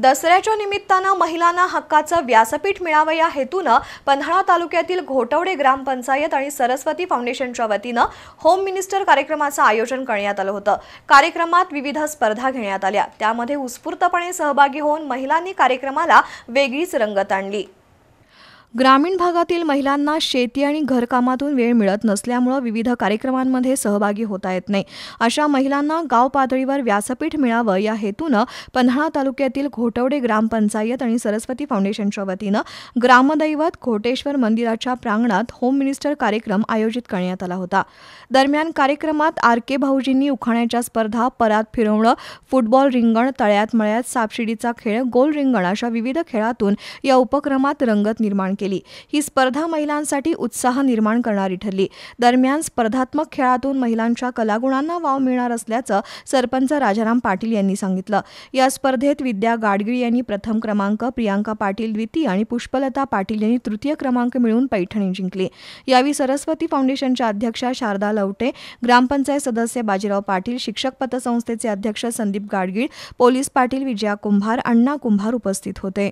दसऱ्याच्या निमित्तानं महिलांना हक्काचं व्यासपीठ मिळावं या हेतूनं पन्हाळा तालुक्यातील घोटवडे ग्रामपंचायत आणि सरस्वती फाउंडेशनच्या वतीनं होम मिनिस्टर कार्यक्रमाचं आयोजन करण्यात आलं होतं कार्यक्रमात विविध स्पर्धा घेण्यात आल्या त्यामध्ये उत्स्फूर्तपणे सहभागी होऊन महिलांनी कार्यक्रमाला वेगळीच रंगत आणली ग्रामीण भागातील महिलांना शेती आणि घरकामातून वेळ मिळत नसल्यामुळं विविध कार्यक्रमांमध्ये सहभागी होता येत नाही अशा महिलांना गाव पातळीवर व्यासपीठ मिळावं या हेतूनं पन्हाळा तालुक्यातील घोटवडे ग्रामपंचायत आणि सरस्वती फाउंडेशनच्या वतीनं ग्रामदैवत घोटेश्वर मंदिराच्या प्रांगणात होम मिनिस्टर कार्यक्रम आयोजित करण्यात आला होता दरम्यान कार्यक्रमात आर के भाऊजींनी उखाण्याच्या स्पर्धा परात फिरवणं फुटबॉल रिंगण तळ्यात मळ्यात सापशिडीचा खेळ गोल रिंगण अशा विविध खेळातून या उपक्रमात रंगत निर्माण केली ही स्पर्धा महिलांसाठी उत्साह निर्माण करणारी ठरली दरम्यान स्पर्धात्मक खेळातून महिलांच्या कलागुणांना वाव मिळणार असल्याचं सरपंच राजाराम पाटील यांनी सांगितलं या स्पर्धेत विद्या गाडगिळ यांनी प्रथम क्रमांक प्रियांका पाटील द्वितीय आणि पुष्पलता पाटील यांनी तृतीय क्रमांक मिळून पैठणी जिंकली यावेळी सरस्वती फाउंडेशनच्या अध्यक्षा शारदा लवटे ग्रामपंचायत सदस्य बाजीराव पाटील शिक्षक पतसंस्थेचे अध्यक्ष संदीप गाडगीळ पोलीस पाटील विजया कुंभार अण्णा कुंभार उपस्थित होते